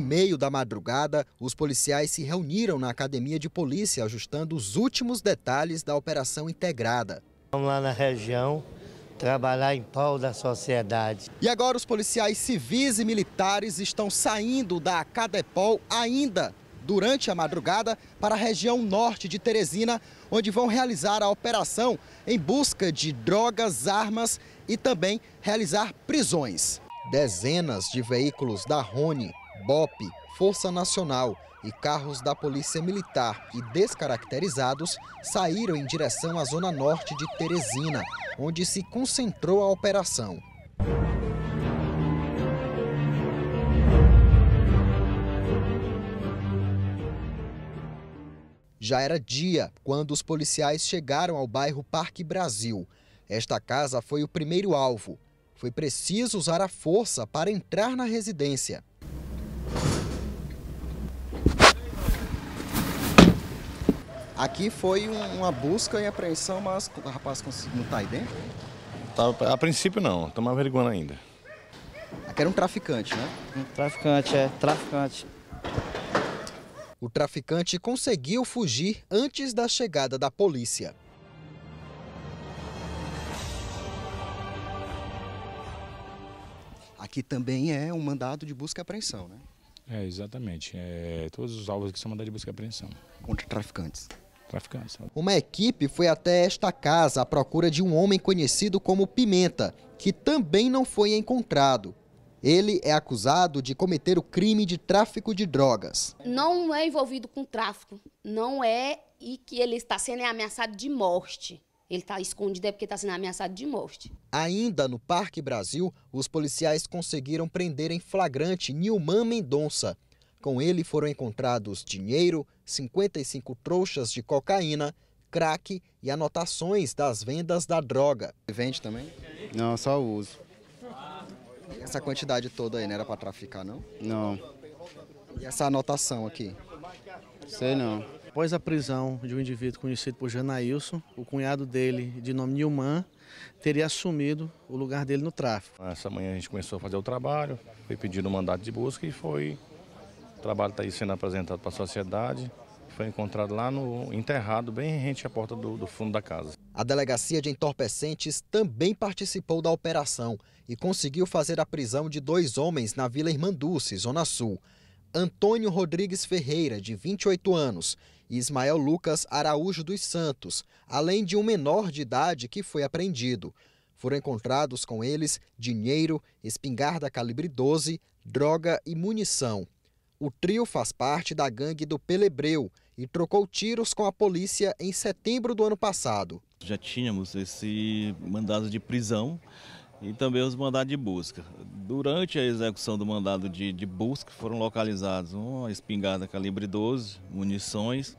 No meio da madrugada, os policiais se reuniram na academia de polícia, ajustando os últimos detalhes da operação integrada. Vamos lá na região, trabalhar em prol da sociedade. E agora os policiais civis e militares estão saindo da Acadepol ainda durante a madrugada para a região norte de Teresina, onde vão realizar a operação em busca de drogas, armas e também realizar prisões. Dezenas de veículos da Rony BOP, Força Nacional e carros da Polícia Militar e descaracterizados saíram em direção à zona norte de Teresina, onde se concentrou a operação. Já era dia quando os policiais chegaram ao bairro Parque Brasil. Esta casa foi o primeiro alvo. Foi preciso usar a força para entrar na residência. Aqui foi uma busca e apreensão, mas o rapaz não está aí dentro? Tá, a princípio não, tomava averiguando ainda. Aqui era um traficante, né? Um traficante, é, traficante. O traficante conseguiu fugir antes da chegada da polícia. Aqui também é um mandado de busca e apreensão, né? É, exatamente. É, todos os alvos que são mandados de busca e apreensão. Contra traficantes traficantes. Uma equipe foi até esta casa à procura de um homem conhecido como Pimenta, que também não foi encontrado. Ele é acusado de cometer o crime de tráfico de drogas. Não é envolvido com tráfico, não é, e que ele está sendo ameaçado de morte. Ele está escondido é porque está sendo ameaçado de morte. Ainda no Parque Brasil, os policiais conseguiram prender em flagrante Nilman Mendonça, com ele foram encontrados dinheiro, 55 trouxas de cocaína, crack e anotações das vendas da droga. Vende também? Não, só uso. Essa quantidade toda aí não era para traficar, não? Não. E essa anotação aqui? Sei não. Após a prisão de um indivíduo conhecido por Janailson, o cunhado dele, de nome Nilman, teria assumido o lugar dele no tráfico. Essa manhã a gente começou a fazer o trabalho, foi pedido o mandato de busca e foi trabalho está aí sendo apresentado para a sociedade. Foi encontrado lá no enterrado, bem rente à porta do, do fundo da casa. A delegacia de entorpecentes também participou da operação e conseguiu fazer a prisão de dois homens na Vila Irmanduce, Zona Sul. Antônio Rodrigues Ferreira, de 28 anos, e Ismael Lucas Araújo dos Santos, além de um menor de idade que foi apreendido. Foram encontrados com eles dinheiro, espingarda calibre 12, droga e munição. O trio faz parte da gangue do Pelebreu e trocou tiros com a polícia em setembro do ano passado. Já tínhamos esse mandado de prisão e também os mandados de busca. Durante a execução do mandado de, de, busca, foram localizados uma espingarda calibre 12, munições,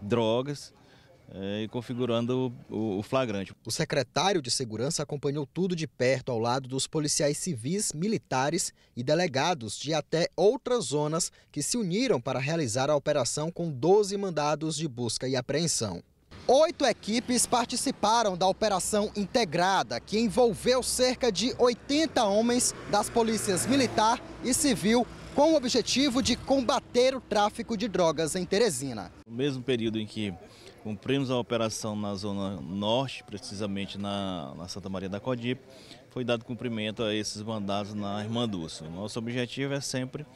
drogas é, e configurando o, flagrante. O secretário de Segurança acompanhou tudo de perto ao lado dos policiais civis, militares e delegados de até outras zonas que se uniram para realizar a operação com 12 mandados de busca e apreensão. Oito equipes participaram da operação integrada, que envolveu cerca de 80 homens das polícias militar e civil, com o objetivo de combater o tráfico de drogas em Teresina. No mesmo período em que Cumprimos a operação na Zona Norte, precisamente na, na Santa Maria da Codip. Foi dado cumprimento a esses mandados na Irmã Dulce. Nosso objetivo é sempre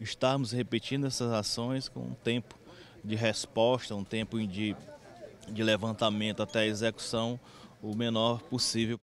estarmos repetindo essas ações com um tempo de resposta, um tempo de, de levantamento até a execução o menor possível.